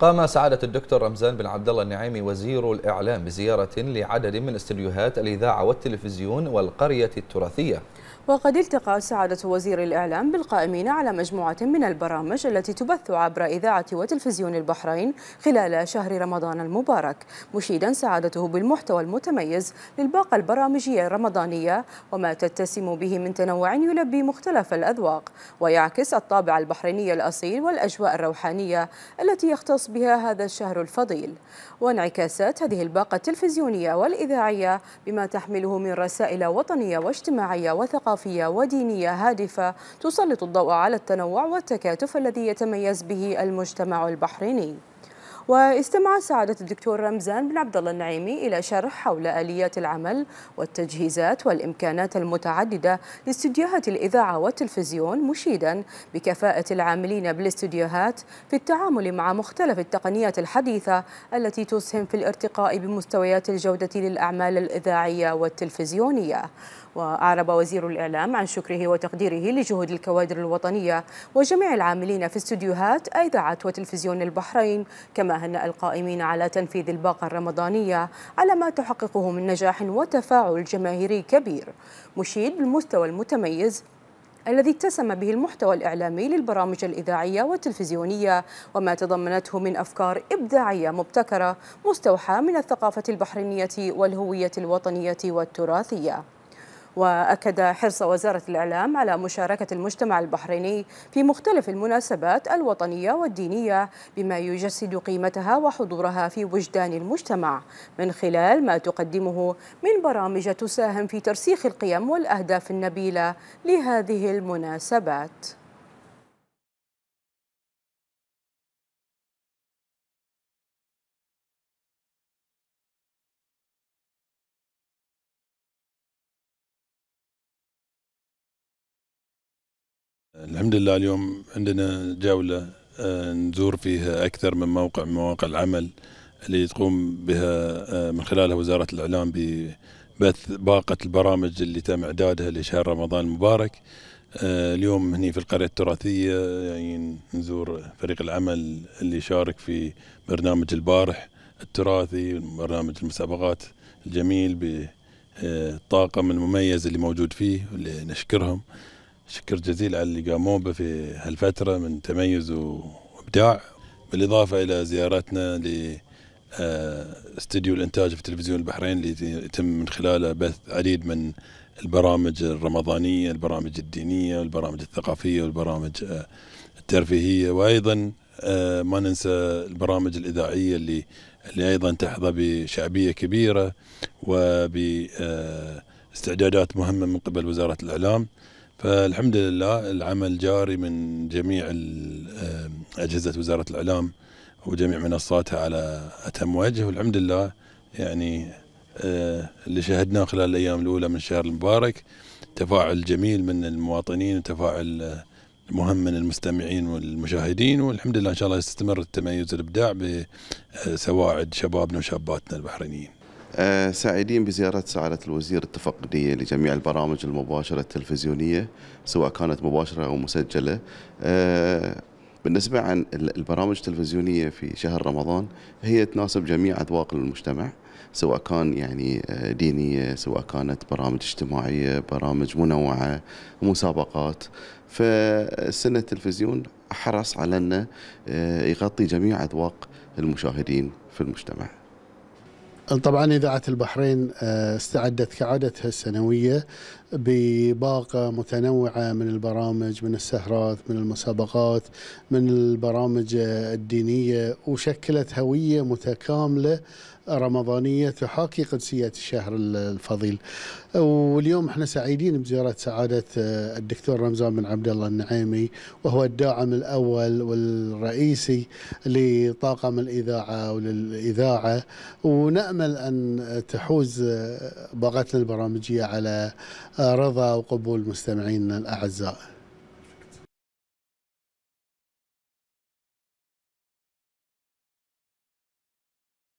قام سعادة الدكتور رمزان بن عبد الله النعيمي وزير الإعلام بزيارة لعدد من استديوهات الإذاعة والتلفزيون والقرية التراثية وقد التقى سعادة وزير الإعلام بالقائمين على مجموعة من البرامج التي تبث عبر إذاعة وتلفزيون البحرين خلال شهر رمضان المبارك مشيدا سعادته بالمحتوى المتميز للباقة البرامجية الرمضانية وما تتسم به من تنوع يلبي مختلف الأذواق ويعكس الطابع البحريني الأصيل والأجواء الروحانية التي يختص بها هذا الشهر الفضيل وانعكاسات هذه الباقة التلفزيونية والإذاعية بما تحمله من رسائل وطنية واجتماعية وثقافية ودينية هادفة تسلط الضوء على التنوع والتكاتف الذي يتميز به المجتمع البحريني واستمع سعادة الدكتور رمزان بن عبد الله النعيمي إلى شرح حول آليات العمل والتجهيزات والإمكانات المتعددة لاستديوهات الإذاعة والتلفزيون مشيدا بكفاءة العاملين بالاستديوهات في التعامل مع مختلف التقنيات الحديثة التي تسهم في الارتقاء بمستويات الجودة للأعمال الإذاعية والتلفزيونية وأعرب وزير الإعلام عن شكره وتقديره لجهود الكوادر الوطنية وجميع العاملين في استديوهات إذاعة وتلفزيون البحرين كما هنأ القائمين على تنفيذ الباقة الرمضانية على ما تحققه من نجاح وتفاعل جماهيري كبير مشيد بالمستوى المتميز الذي اتسم به المحتوى الإعلامي للبرامج الإذاعية والتلفزيونية وما تضمنته من أفكار إبداعية مبتكرة مستوحاة من الثقافة البحرينية والهوية الوطنية والتراثية وأكد حرص وزارة الإعلام على مشاركة المجتمع البحريني في مختلف المناسبات الوطنية والدينية بما يجسد قيمتها وحضورها في وجدان المجتمع من خلال ما تقدمه من برامج تساهم في ترسيخ القيم والأهداف النبيلة لهذه المناسبات الحمد لله اليوم عندنا جولة آه، نزور فيها أكثر من موقع من مواقع العمل اللي تقوم بها آه، من خلالها وزارة الإعلام ببث باقة البرامج اللي تم إعدادها لشهر رمضان المبارك آه، اليوم هني في القرية التراثية يعني نزور فريق العمل اللي شارك في برنامج البارح التراثي برنامج المسابقات الجميل بالطاقم المميز اللي موجود فيه واللي نشكرهم شكر جزيل على اللي قاموا به في هالفترة من تميز وإبداع بالإضافة إلى زيارتنا ل آه، استديو الإنتاج في تلفزيون البحرين اللي يتم من خلاله بث عديد من البرامج الرمضانية البرامج الدينية والبرامج الثقافية والبرامج آه، الترفيهية وأيضا آه، ما ننسى البرامج الإذاعية اللي اللي أيضا تحظى بشعبية كبيرة وب استعدادات مهمة من قبل وزارة الإعلام فالحمد لله العمل جاري من جميع آه، أجهزة وزارة الإعلام وجميع منصاتها على أتم وجه والحمد لله يعني آه، اللي شاهدناه خلال الأيام الأولى من الشهر المبارك تفاعل جميل من المواطنين وتفاعل آه، مهم من المستمعين والمشاهدين والحمد لله إن شاء الله يستمر التميز والإبداع بسواعد شبابنا وشاباتنا البحرينيين آه، سعيدين بزيارة سعادة الوزير التفقدية لجميع البرامج المباشرة التلفزيونية سواء كانت مباشرة أو مسجلة آه، بالنسبة عن البرامج التلفزيونية في شهر رمضان هي تناسب جميع أذواق المجتمع سواء كان يعني آه، دينية سواء كانت برامج اجتماعية برامج منوعة مسابقات فالسنة التلفزيون حرص على أنه يغطي جميع أذواق المشاهدين في المجتمع طبعا إذاعة البحرين آه، استعدت كعادتها السنوية بباقة متنوعة من البرامج من السهرات من المسابقات من البرامج الدينية وشكلت هوية متكاملة رمضانية تحاكي قدسية الشهر الفضيل واليوم احنا سعيدين بزيارة سعادة آه، الدكتور رمزان بن عبد الله النعيمي وهو الداعم الأول والرئيسي لطاقم الإذاعة وللإذاعة ونأمل أن تحوز آه، باقتنا البرامجية على آه، رضا وقبول مستمعينا الأعزاء